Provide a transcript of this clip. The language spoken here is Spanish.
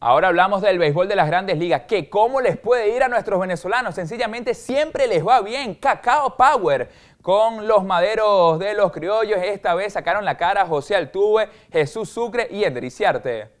Ahora hablamos del béisbol de las grandes ligas, que cómo les puede ir a nuestros venezolanos. Sencillamente siempre les va bien. Cacao Power con los maderos de los criollos. Esta vez sacaron la cara José Altuve, Jesús Sucre y Endriciarte.